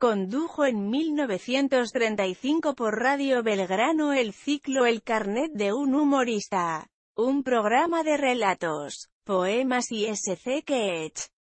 Condujo en 1935 por Radio Belgrano el ciclo El carnet de un humorista, un programa de relatos, poemas y SC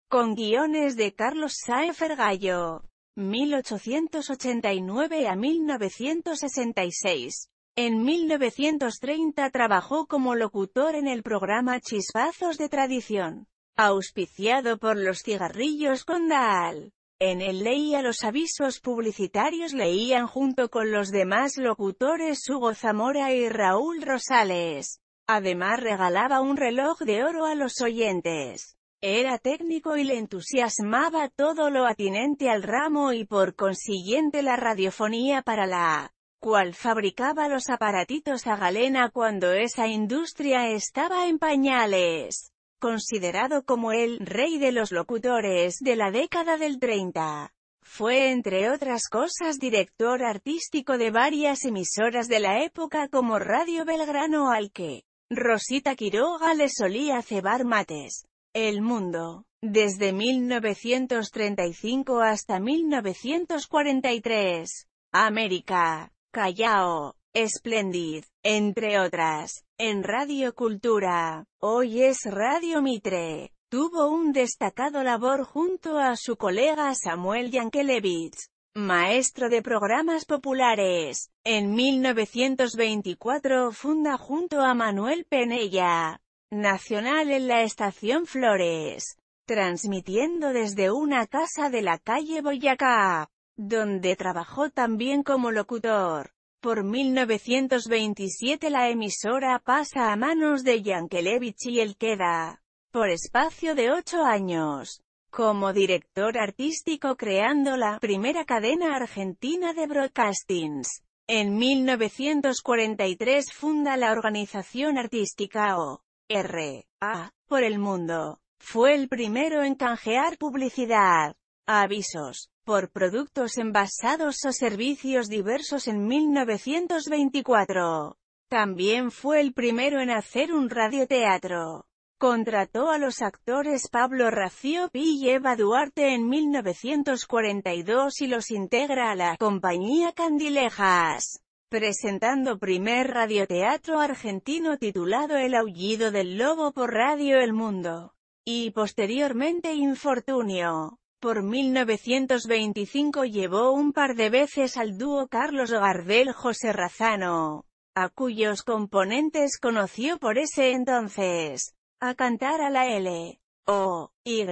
con guiones de Carlos Saefer Gallo, 1889 a 1966. En 1930 trabajó como locutor en el programa Chispazos de Tradición, auspiciado por los cigarrillos Condal. En el leía los avisos publicitarios leían junto con los demás locutores Hugo Zamora y Raúl Rosales. Además regalaba un reloj de oro a los oyentes. Era técnico y le entusiasmaba todo lo atinente al ramo y por consiguiente la radiofonía para la cual fabricaba los aparatitos a galena cuando esa industria estaba en pañales considerado como el «rey de los locutores» de la década del 30. Fue entre otras cosas director artístico de varias emisoras de la época como Radio Belgrano al que Rosita Quiroga le solía cebar mates. El Mundo. Desde 1935 hasta 1943. América. Callao. Splendid. Entre otras. En Radio Cultura, hoy es Radio Mitre. Tuvo un destacado labor junto a su colega Samuel Yankelevich, maestro de programas populares. En 1924 funda junto a Manuel Penella, Nacional en la Estación Flores, transmitiendo desde una casa de la calle Boyacá, donde trabajó también como locutor. Por 1927 la emisora pasa a manos de Yankelevich y él queda, por espacio de ocho años, como director artístico creando la primera cadena argentina de broadcastings. En 1943 funda la organización artística O.R.A. por el mundo. Fue el primero en canjear publicidad, avisos, por productos envasados o servicios diversos en 1924. También fue el primero en hacer un radioteatro. Contrató a los actores Pablo Racío y Eva Duarte en 1942 y los integra a la compañía Candilejas, presentando primer radioteatro argentino titulado El aullido del lobo por Radio El Mundo, y posteriormente Infortunio. Por 1925 llevó un par de veces al dúo Carlos Gardel-José Razano, a cuyos componentes conoció por ese entonces, a cantar a la L. O. Y.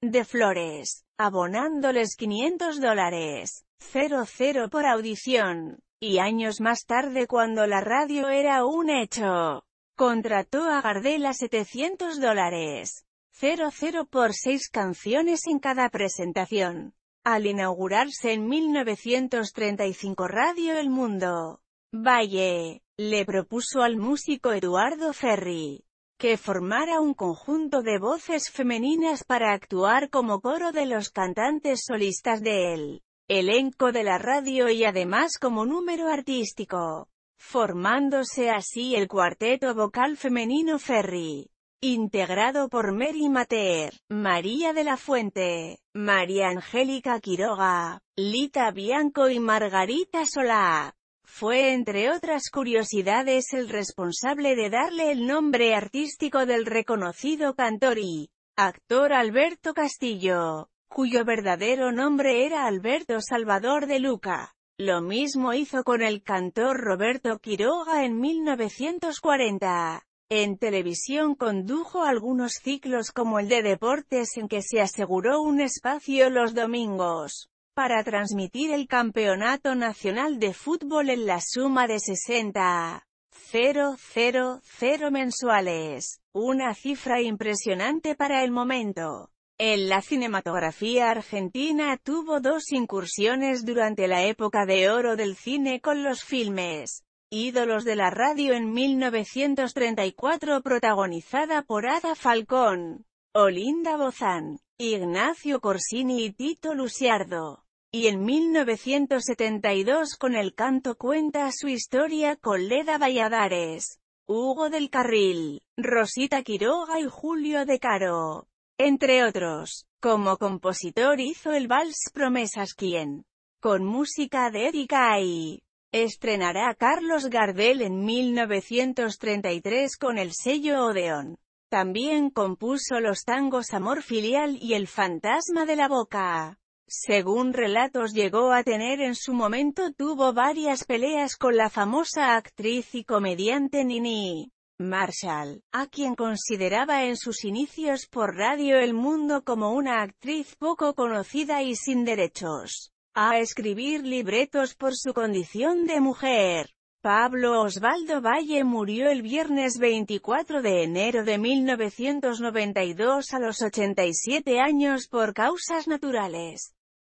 de Flores, abonándoles 500 dólares, 00 por audición, y años más tarde cuando la radio era un hecho, contrató a Gardel a 700 dólares. Cero cero por seis canciones en cada presentación. Al inaugurarse en 1935 Radio El Mundo, Valle le propuso al músico Eduardo Ferri que formara un conjunto de voces femeninas para actuar como coro de los cantantes solistas de él, elenco de la radio y además como número artístico, formándose así el cuarteto vocal femenino Ferri integrado por Mary Mater, María de la Fuente, María Angélica Quiroga, Lita Bianco y Margarita Solá. Fue entre otras curiosidades el responsable de darle el nombre artístico del reconocido cantor y actor Alberto Castillo, cuyo verdadero nombre era Alberto Salvador de Luca. Lo mismo hizo con el cantor Roberto Quiroga en 1940. En televisión condujo algunos ciclos como el de deportes en que se aseguró un espacio los domingos para transmitir el Campeonato Nacional de Fútbol en la suma de 60.000 mensuales, una cifra impresionante para el momento. En la cinematografía argentina tuvo dos incursiones durante la época de oro del cine con los filmes Ídolos de la Radio en 1934 protagonizada por Ada Falcón, Olinda Bozán, Ignacio Corsini y Tito Luciardo. Y en 1972 con el canto cuenta su historia con Leda Valladares, Hugo del Carril, Rosita Quiroga y Julio de Caro. Entre otros, como compositor hizo el vals Promesas quien, con música de Erika y Estrenará Carlos Gardel en 1933 con el sello Odeón. También compuso los tangos Amor Filial y El Fantasma de la Boca. Según relatos llegó a tener en su momento tuvo varias peleas con la famosa actriz y comediante Nini Marshall, a quien consideraba en sus inicios por Radio El Mundo como una actriz poco conocida y sin derechos a escribir libretos por su condición de mujer. Pablo Osvaldo Valle murió el viernes 24 de enero de 1992 a los 87 años por causas naturales.